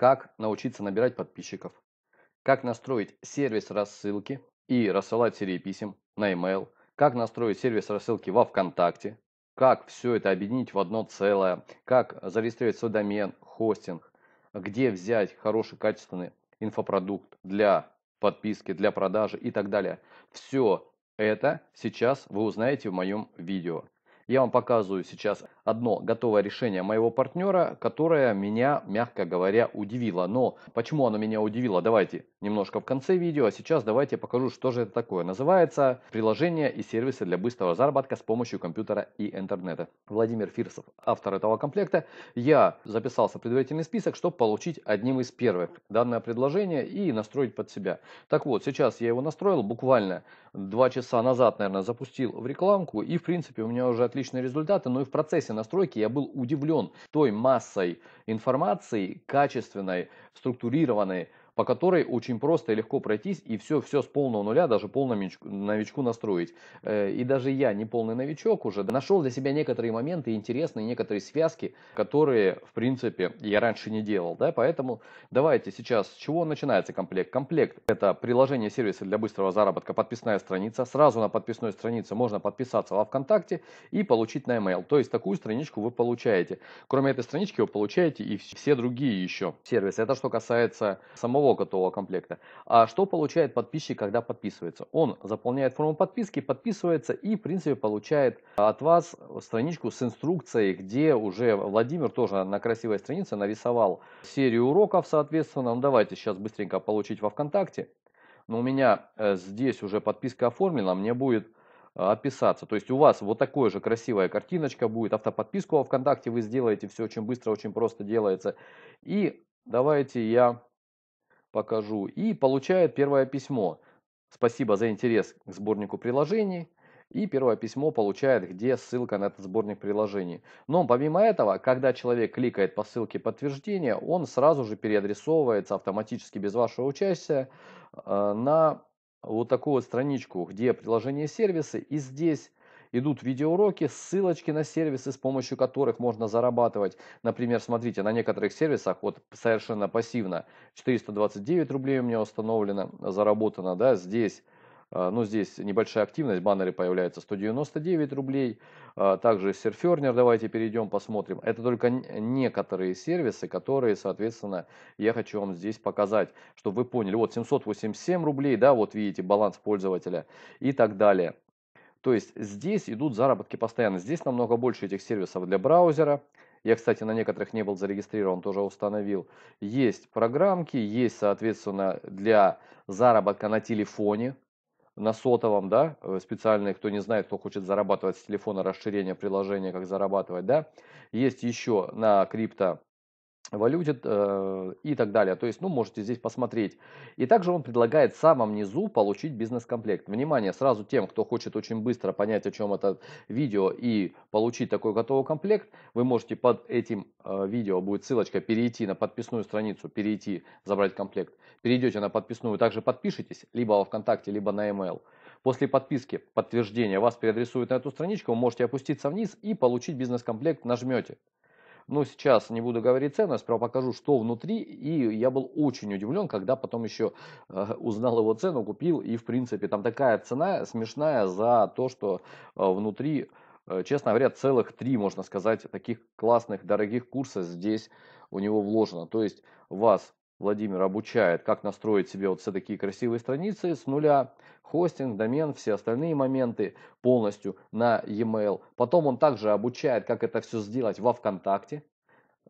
как научиться набирать подписчиков, как настроить сервис рассылки и рассылать серии писем на email, как настроить сервис рассылки во ВКонтакте, как все это объединить в одно целое, как зарегистрировать свой домен, хостинг, где взять хороший качественный инфопродукт для подписки, для продажи и так далее. Все это сейчас вы узнаете в моем видео. Я вам показываю сейчас одно готовое решение моего партнера, которое меня, мягко говоря, удивило. Но почему оно меня удивило, давайте немножко в конце видео. А сейчас давайте я покажу, что же это такое. Называется «Приложение и сервисы для быстрого заработка с помощью компьютера и интернета». Владимир Фирсов, автор этого комплекта. Я записался в предварительный список, чтобы получить одним из первых данное предложение и настроить под себя. Так вот, сейчас я его настроил буквально два часа назад, наверное, запустил в рекламку. И, в принципе, у меня уже отлично отличные результаты, но и в процессе настройки я был удивлен той массой информации, качественной, структурированной, по которой очень просто и легко пройтись и все, все с полного нуля, даже полному новичку настроить. Э, и даже я, не полный новичок уже, нашел для себя некоторые моменты интересные, некоторые связки, которые, в принципе, я раньше не делал. Да? Поэтому давайте сейчас, с чего начинается комплект? Комплект – это приложение сервиса для быстрого заработка, подписная страница. Сразу на подписной странице можно подписаться во ВКонтакте и получить на email. То есть такую страничку вы получаете. Кроме этой странички вы получаете и все другие еще сервисы. Это что касается самого самого готового комплекта. А что получает подписчик, когда подписывается? Он заполняет форму подписки, подписывается и, в принципе, получает от вас страничку с инструкцией, где уже Владимир тоже на красивой странице нарисовал серию уроков, соответственно. Ну, давайте сейчас быстренько получить во ВКонтакте. Но у меня э, здесь уже подписка оформлена, мне будет э, описаться. То есть у вас вот такая же красивая картиночка будет, автоподписку во ВКонтакте вы сделаете, все очень быстро, очень просто делается. И давайте я покажу. И получает первое письмо. Спасибо за интерес к сборнику приложений. И первое письмо получает, где ссылка на этот сборник приложений. Но помимо этого, когда человек кликает по ссылке подтверждения, он сразу же переадресовывается автоматически без вашего участия э, на вот такую вот страничку, где приложение сервисы. И здесь идут видеоуроки, ссылочки на сервисы, с помощью которых можно зарабатывать. Например, смотрите, на некоторых сервисах, вот совершенно пассивно, 429 рублей у меня установлено, заработано, да, здесь э, ну, здесь небольшая активность, баннеры появляются 199 рублей. Э, также серфернер, давайте перейдем, посмотрим. Это только некоторые сервисы, которые, соответственно, я хочу вам здесь показать, чтобы вы поняли. Вот 787 рублей, да, вот видите баланс пользователя и так далее. То есть здесь идут заработки постоянно. Здесь намного больше этих сервисов для браузера. Я, кстати, на некоторых не был зарегистрирован, тоже установил. Есть программки, есть, соответственно, для заработка на телефоне, на сотовом, да, э, специальные, кто не знает, кто хочет зарабатывать с телефона, расширение приложения, как зарабатывать, да. Есть еще на крипто валюте э, и так далее. То есть, ну, можете здесь посмотреть. И также он предлагает в самом низу получить бизнес-комплект. Внимание, сразу тем, кто хочет очень быстро понять, о чем это видео и получить такой готовый комплект, вы можете под этим э, видео, будет ссылочка, перейти на подписную страницу, перейти, забрать комплект. Перейдете на подписную, также подпишитесь, либо во ВКонтакте, либо на e После подписки, подтверждения вас переадресуют на эту страничку, вы можете опуститься вниз и получить бизнес-комплект, нажмете. Но сейчас не буду говорить цену, я сперва покажу, что внутри. И я был очень удивлен, когда потом еще э, узнал его цену, купил. И, в принципе, там такая цена смешная за то, что э, внутри, э, честно говоря, целых три, можно сказать, таких классных, дорогих курса здесь у него вложено. То есть вас Владимир обучает, как настроить себе вот все такие красивые страницы с нуля, хостинг, домен, все остальные моменты полностью на e-mail. Потом он также обучает, как это все сделать во ВКонтакте,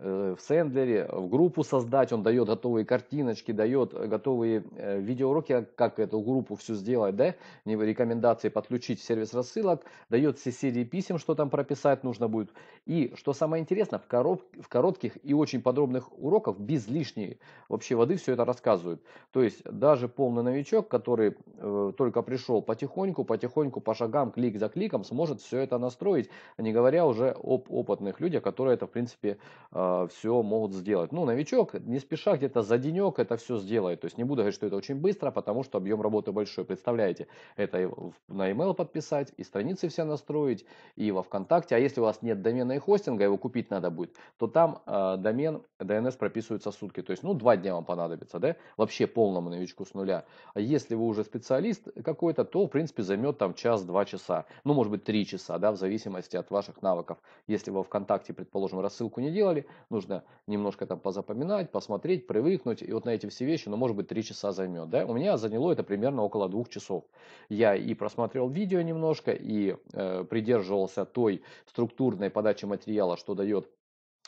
Э, в Сэндлере, в группу создать, он дает готовые картиночки, дает э, готовые э, видеоуроки, а как эту группу всю сделать, да, рекомендации подключить сервис рассылок, дает все серии писем, что там прописать нужно будет. И, что самое интересное, в, короб, в коротких и очень подробных уроках, без лишней вообще воды, все это рассказывают. То есть, даже полный новичок, который э, только пришел потихоньку, потихоньку, по шагам, клик за кликом, сможет все это настроить, не говоря уже об опытных людях, которые это, в принципе, э, а, все могут сделать. Ну, новичок, не спеша где-то за денек это все сделает. То есть не буду говорить, что это очень быстро, потому что объем работы большой. Представляете, это на email подписать, и страницы все настроить, и во ВКонтакте. А если у вас нет домена и хостинга, его купить надо будет, то там э, домен DNS прописывается сутки. То есть, ну, два дня вам понадобится, да, вообще полному новичку с нуля. А если вы уже специалист какой-то, то, в принципе, займет там час-два часа. Ну, может быть, три часа, да, в зависимости от ваших навыков. Если вы ВКонтакте, предположим, рассылку не делали, нужно немножко там позапоминать, посмотреть, привыкнуть, и вот на эти все вещи, ну, может быть, 3 часа займет, да, у меня заняло это примерно около 2 часов. Я и просмотрел видео немножко, и э, придерживался той структурной подачи материала, что дает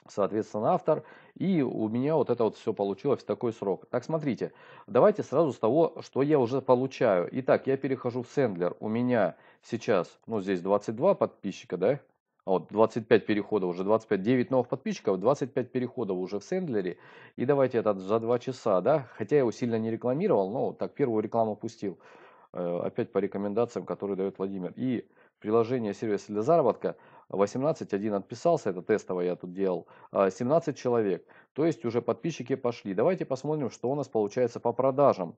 соответственно, автор. И у меня вот это вот все получилось в такой срок. Так, смотрите, давайте сразу с того, что я уже получаю. Итак, я перехожу в Сендлер. У меня сейчас, ну, здесь 22 подписчика, да? Вот 25 переходов, уже 25, 9 новых подписчиков, 25 переходов уже в Сендлере И давайте этот за 2 часа, да, хотя я его сильно не рекламировал, но так первую рекламу пустил. Э, опять по рекомендациям, которые дает Владимир. И приложение сервис для заработка 18, один отписался, это тестовое я тут делал, 17 а, человек. То есть уже подписчики пошли. Давайте посмотрим, что у нас получается по продажам.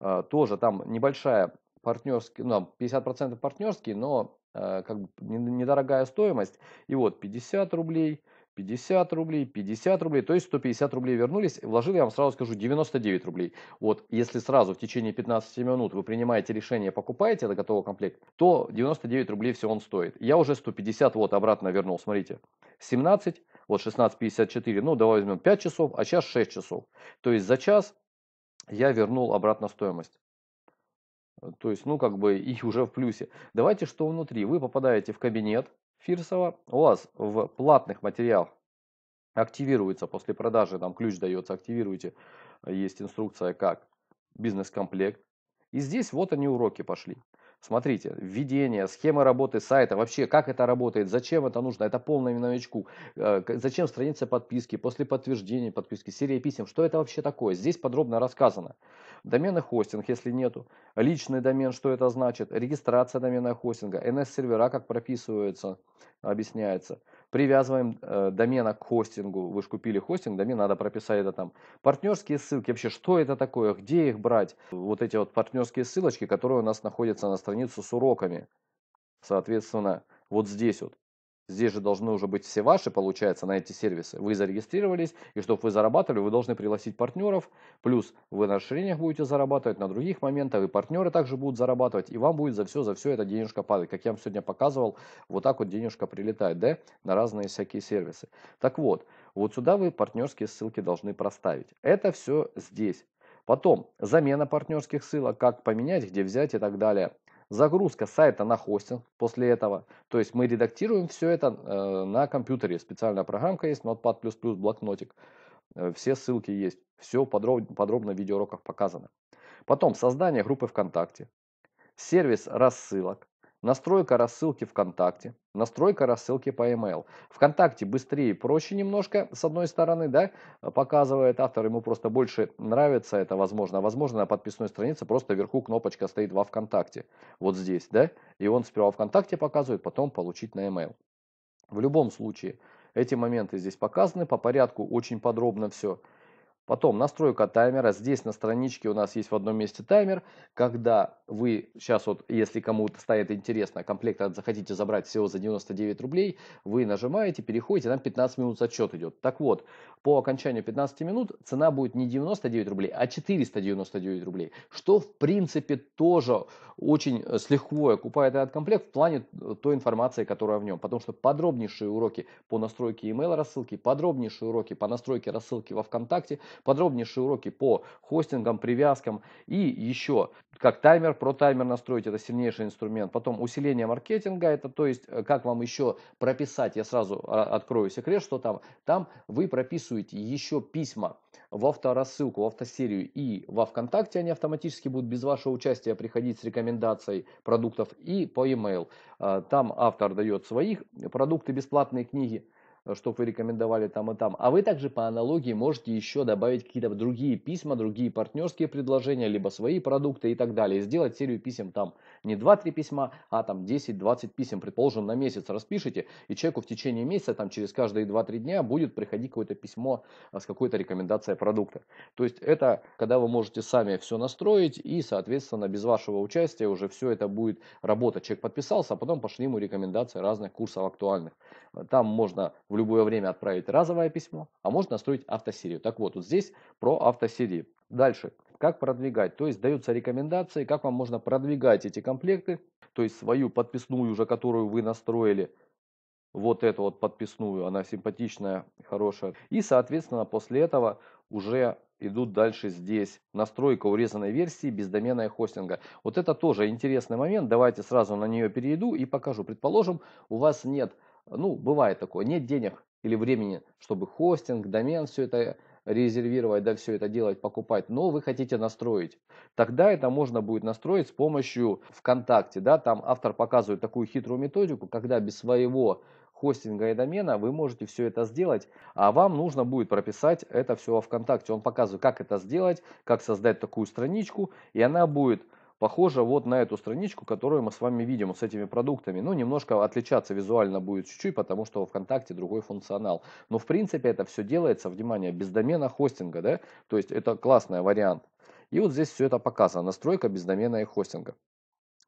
А, тоже там небольшая партнерские, ну, 50% партнерские, но э, как бы недорогая стоимость. И вот 50 рублей, 50 рублей, 50 рублей, то есть 150 рублей вернулись, вложил, я вам сразу скажу, 99 рублей. Вот если сразу в течение 15 минут вы принимаете решение, покупаете этот готовый комплект, то 99 рублей все он стоит. Я уже 150 вот обратно вернул, смотрите, 17, вот 16.54, ну давай возьмем 5 часов, а сейчас 6 часов. То есть за час я вернул обратно стоимость. Э, то есть, ну, как бы и уже в плюсе. Давайте, что внутри. Вы попадаете в кабинет Фирсова, у вас в платных материалах активируется после продажи, там ключ дается, активируйте, э, есть инструкция как, бизнес-комплект. И здесь вот они уроки пошли. Смотрите, введение, схема работы сайта, вообще как это работает, зачем это нужно, это полный новичку, э, зачем страница подписки, после подтверждения подписки, серия писем, что это вообще такое, здесь подробно рассказано. Домены хостинг, если нету, личный домен, что это значит, регистрация домена хостинга, NS-сервера, как прописывается, объясняется привязываем э, домена к хостингу, вы же купили хостинг, домен надо прописать это там. Партнерские ссылки, вообще что это такое, где их брать? Вот эти вот партнерские ссылочки, которые у нас находятся на страницу с уроками. Соответственно, вот здесь вот. Здесь же должны уже быть все ваши, получается, на эти сервисы. Вы зарегистрировались, и чтобы вы зарабатывали, вы должны пригласить партнеров. Плюс вы на расширениях будете зарабатывать, на других моментах, и партнеры также будут зарабатывать, и вам будет за все, за все это денежка падать. Как я вам сегодня показывал, вот так вот денежка прилетает, да, на разные всякие сервисы. Так вот, вот сюда вы партнерские ссылки должны проставить. Это все здесь. Потом замена партнерских ссылок, как поменять, где взять и так далее загрузка сайта на хостинг после этого. То есть мы редактируем все это э, на компьютере. Специальная программка есть, Notepad++, блокнотик. Э, все ссылки есть. Все подроб, подробно в видеоуроках показано. Потом создание группы ВКонтакте, сервис рассылок, настройка рассылки ВКонтакте, настройка рассылки по email. ВКонтакте быстрее и проще немножко, с одной стороны, да, э, показывает автор, ему просто больше нравится это, возможно. А, возможно, на подписной странице просто вверху кнопочка стоит во ВКонтакте, вот здесь, да, и он сперва ВКонтакте показывает, потом получить на email. В любом случае, эти моменты здесь показаны, по порядку очень подробно все. Потом настройка таймера. Здесь на страничке у нас есть в одном месте таймер. Когда вы сейчас вот, если кому-то станет интересно, комплект захотите забрать всего за 99 рублей, вы нажимаете, переходите, там 15 минут зачет идет. Так вот, по окончанию 15 минут цена будет не 99 рублей, а 499 рублей. Что в принципе тоже очень э, слегка окупает этот комплект в плане э, той информации, которая в нем. Потому что подробнейшие уроки по настройке email рассылки, подробнейшие уроки по настройке рассылки во ВКонтакте – подробнейшие уроки по хостингам, привязкам и еще как таймер, про таймер настроить, это сильнейший инструмент. Потом усиление маркетинга, это то есть э, как вам еще прописать, я сразу а, открою секрет, что там, там вы прописываете еще письма в авторассылку, в автосерию и во ВКонтакте, они автоматически будут без вашего участия приходить с рекомендацией продуктов и по e-mail. Э, там автор дает своих продукты, бесплатные книги, Э, чтобы вы рекомендовали там и там. А вы также по аналогии можете еще добавить какие-то другие письма, другие партнерские предложения, либо свои продукты и так далее. сделать серию писем там не 2-3 письма, а там 10-20 писем, предположим, на месяц распишите, и человеку в течение месяца, там через каждые 2-3 дня будет приходить какое-то письмо э, с какой-то рекомендацией продукта. То есть это когда вы можете сами все настроить и, соответственно, без вашего участия уже все это будет работать. Человек подписался, а потом пошли ему рекомендации разных курсов актуальных. Э, там можно в любое время отправить разовое письмо, а можно настроить автосерию. Так вот, вот здесь про автосерии. Дальше, как продвигать. То есть даются рекомендации, как вам можно продвигать эти комплекты, то есть свою подписную уже, которую вы настроили, вот эту вот подписную, она симпатичная, хорошая. И, соответственно, после этого уже идут дальше здесь. Настройка урезанной версии без домена хостинга. Вот это тоже интересный момент. Давайте сразу на нее перейду и покажу. Предположим, у вас нет ну, бывает такое, нет денег или времени, чтобы хостинг, домен, все это резервировать, да, все это делать, покупать, но вы хотите настроить. Тогда это можно будет настроить с помощью ВКонтакте, да, там автор показывает такую хитрую методику, когда без своего хостинга и домена, вы можете все это сделать, а вам нужно будет прописать это все во ВКонтакте. Он показывает, как это сделать, как создать такую страничку, и она будет похоже вот на эту страничку, которую мы с вами видим с этими продуктами. Ну, немножко отличаться визуально будет чуть-чуть, потому что в ВКонтакте другой функционал. Но, в принципе, это все делается, внимание, без домена хостинга, да? То есть это классный вариант. И вот здесь все это показано, настройка без домена и хостинга.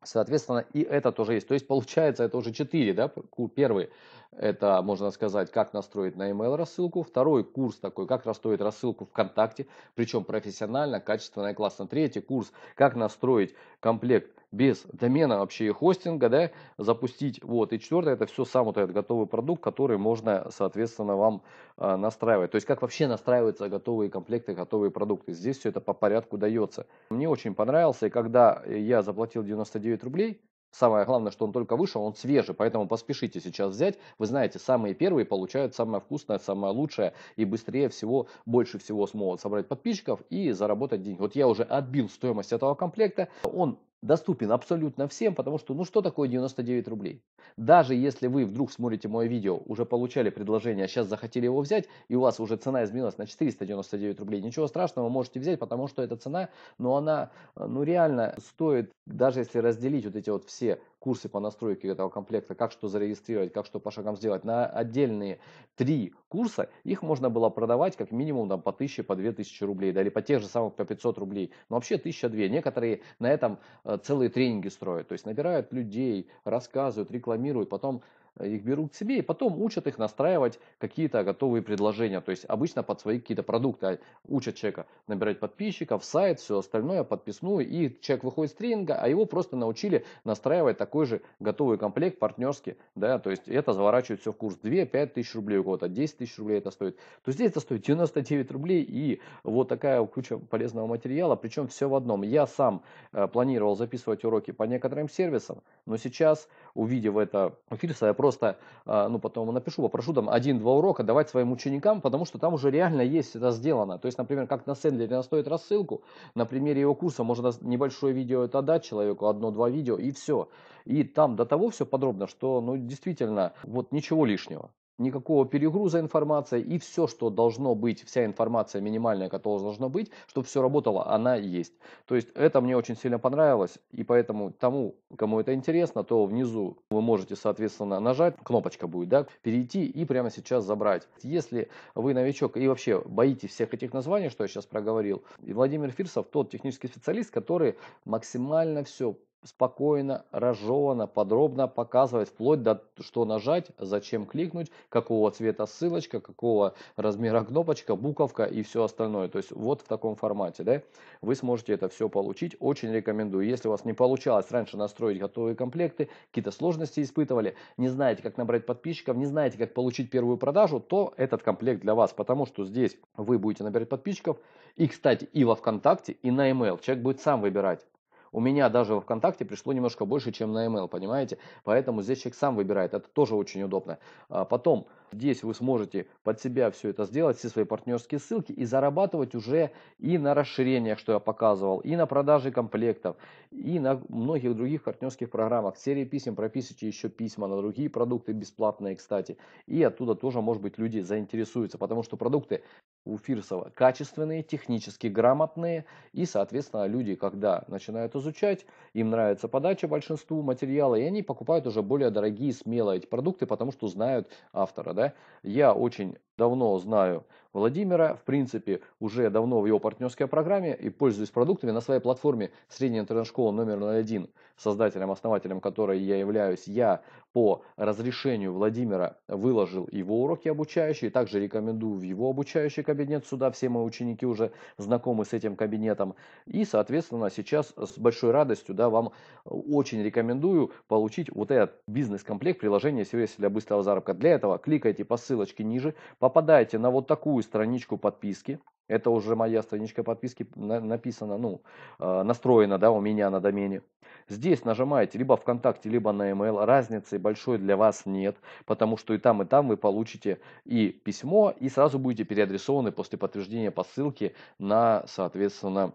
Соответственно, и это тоже есть. То есть, получается, это уже 4, да, первый это, можно сказать, как настроить на email рассылку. Второй курс такой, как настроить рассылку ВКонтакте, причем профессионально, качественно и классно. Третий курс, как настроить комплект без домена вообще и хостинга, да, запустить. Вот. И четвертое, это все сам вот этот готовый продукт, который можно, соответственно, вам э, настраивать. То есть, как вообще настраиваются готовые комплекты, готовые продукты. Здесь все это по порядку дается. Мне очень понравился, и когда я заплатил 99 рублей, Самое главное, что он только вышел, он свежий, поэтому поспешите сейчас взять. Вы знаете, самые первые получают самое вкусное, самое лучшее и быстрее всего, больше всего смогут собрать подписчиков и заработать деньги. Вот я уже отбил стоимость этого комплекта, он доступен абсолютно всем, потому что, ну что такое 99 рублей? Даже если вы вдруг смотрите мое видео, уже получали предложение, а сейчас захотели его взять, и у вас уже цена изменилась на 499 рублей, ничего страшного, можете взять, потому что эта цена, но ну, она, э, ну реально стоит, даже если разделить вот эти вот все курсы по настройке этого комплекта, как что зарегистрировать, как что по шагам сделать, на отдельные три курса их можно было продавать как минимум там, по 1000, по 2000 рублей, да, или по тех же самых по 500 рублей, но вообще 1000-2. Некоторые на этом э, целые тренинги строят, то есть набирают людей, рассказывают, рекламируют, потом их берут к себе и потом учат их настраивать какие-то готовые предложения. То есть обычно под свои какие-то продукты а, учат человека набирать подписчиков, сайт, все остальное, подписную. И человек выходит с тренинга, а его просто научили настраивать такой же готовый комплект партнерский. Да, то есть это заворачивает все в курс 2-5 тысяч рублей у кого-то, 10 тысяч рублей это стоит. То здесь это стоит 99 рублей и вот такая куча полезного материала. Причем все в одном. Я сам э, планировал записывать уроки по некоторым сервисам, но сейчас, увидев это, Фирса, я просто просто, а, ну, потом напишу, попрошу там один-два урока давать своим ученикам, потому что там уже реально есть это сделано. То есть, например, как на Сэндлере настоит рассылку, на примере его курса можно небольшое видео это дать человеку, одно-два видео и все. И там до того все подробно, что, ну, действительно, вот ничего лишнего никакого перегруза информации и все, что должно быть, вся информация минимальная, которая должна быть, чтобы все работало, она есть. То есть это мне очень сильно понравилось, и поэтому тому, кому это интересно, то внизу вы можете, соответственно, нажать, кнопочка будет, да, перейти и прямо сейчас забрать. Если вы новичок и вообще боитесь всех этих названий, что я сейчас проговорил, Владимир Фирсов тот технический специалист, который максимально все спокойно, разжеванно, подробно показывать, вплоть до что нажать, зачем кликнуть, какого цвета ссылочка, какого размера кнопочка, буковка и все остальное. То есть вот в таком формате да, вы сможете это все получить. Очень рекомендую. Если у вас не получалось раньше настроить готовые комплекты, какие-то сложности испытывали, не знаете, как набрать подписчиков, не знаете, как получить первую продажу, то этот комплект для вас, потому что здесь вы будете набирать подписчиков. И, кстати, и во ВКонтакте, и на email. Человек будет сам выбирать. У меня даже во ВКонтакте пришло немножко больше, чем на email, понимаете? Поэтому здесь человек сам выбирает, это тоже очень удобно. А потом, Здесь вы сможете под себя все это сделать, все свои партнерские ссылки и зарабатывать уже и на расширениях, что я показывал, и на продаже комплектов, и на многих других партнерских программах. Серии писем пропишите еще письма на другие продукты бесплатные, кстати. И оттуда тоже, может быть, люди заинтересуются, потому что продукты у Фирсова качественные, технически грамотные, и, соответственно, люди, когда начинают изучать, им нравится подача большинству материала, и они покупают уже более дорогие, смелые эти продукты, потому что знают автора да, я очень давно знаю Владимира, в принципе, уже давно в его партнерской программе и пользуюсь продуктами на своей платформе средняя интернет-школа номер 01, создателем, основателем которой я являюсь, я по разрешению Владимира выложил его уроки обучающие, также рекомендую в его обучающий кабинет сюда, все мои ученики уже знакомы с этим кабинетом, и, соответственно, сейчас с большой радостью, да, вам очень рекомендую получить вот этот бизнес-комплект приложения сервис для быстрого заработка. Для этого кликайте по ссылочке ниже, по попадаете на вот такую страничку подписки, это уже моя страничка подписки написана, ну, э, настроена, да, у меня на домене. Здесь нажимаете либо ВКонтакте, либо на email. Разницы большой для вас нет, потому что и там, и там вы получите и письмо, и сразу будете переадресованы после подтверждения по ссылке на, соответственно,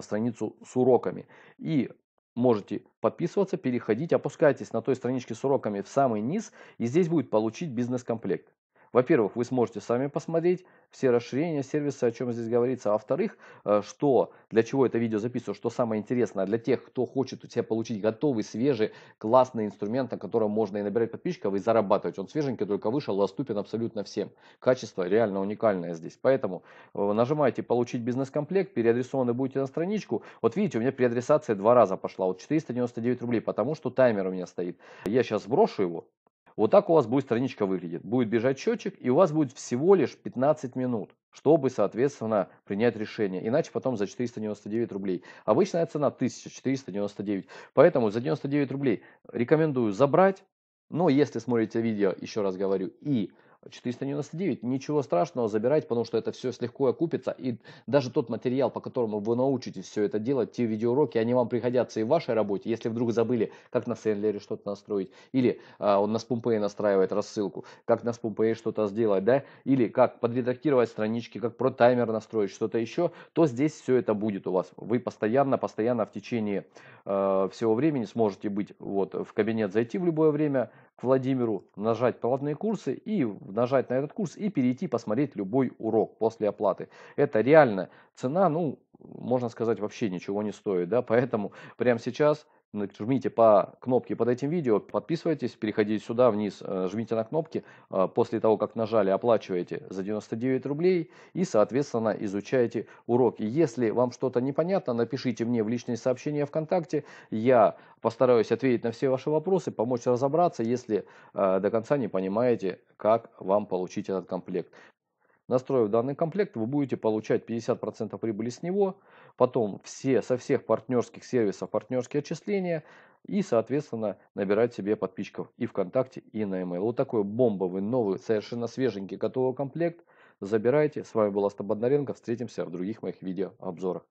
страницу с уроками. И можете подписываться, переходить, опускайтесь на той страничке с уроками в самый низ, и здесь будет получить бизнес-комплект. Во-первых, вы сможете сами посмотреть все расширения сервиса, о чем здесь говорится. А во-вторых, э, что, для чего это видео записываю, что самое интересное для тех, кто хочет у тебя получить готовый, свежий, классный инструмент, на котором можно и набирать подписчиков, и зарабатывать. Он свеженький, только вышел, доступен абсолютно всем. Качество реально уникальное здесь. Поэтому э, нажимаете «Получить бизнес-комплект», переадресованы будете на страничку. Вот видите, у меня переадресация два раза пошла. Вот 499 рублей, потому что таймер у меня стоит. Я сейчас сброшу его, вот так у вас будет страничка выглядеть. Будет бежать счетчик, и у вас будет всего лишь 15 минут, чтобы, соответственно, принять решение. Иначе потом за 499 рублей. Обычная цена 1499. Поэтому за 99 рублей рекомендую забрать. Но если смотрите видео, еще раз говорю, и 499. Ничего страшного забирать, потому что это все легко окупится. И даже тот материал, по которому вы научитесь все это делать, те видеоуроки, они вам пригодятся и в вашей работе. Если вдруг забыли, как на Сендлере что-то настроить, или а, он на Спумпе настраивает рассылку, как на Спумпе что-то сделать, да, или как подредактировать странички, как про таймер настроить, что-то еще, то здесь все это будет у вас. Вы постоянно, постоянно в течение э, всего времени сможете быть вот в кабинет зайти в любое время, к Владимиру, нажать платные курсы и нажать на этот курс и перейти посмотреть любой урок после оплаты. Это реально цена, ну, можно сказать, вообще ничего не стоит. Да? Поэтому прямо сейчас жмите по кнопке под этим видео, подписывайтесь, переходите сюда вниз, э, жмите на кнопки, э, после того, как нажали, оплачиваете за 99 рублей и, соответственно, изучаете уроки. Если вам что-то непонятно, напишите мне в личные сообщения ВКонтакте, я постараюсь ответить на все ваши вопросы, помочь разобраться, если э, до конца не понимаете, как вам получить этот комплект. Настроив данный комплект, вы будете получать 50% прибыли с него, потом все, со всех партнерских сервисов партнерские отчисления и, соответственно, набирать себе подписчиков и ВКонтакте, и на email. Вот такой бомбовый, новый, совершенно свеженький готовый комплект. Забирайте. С вами был Аста Боднаренко. Встретимся в других моих видеообзорах.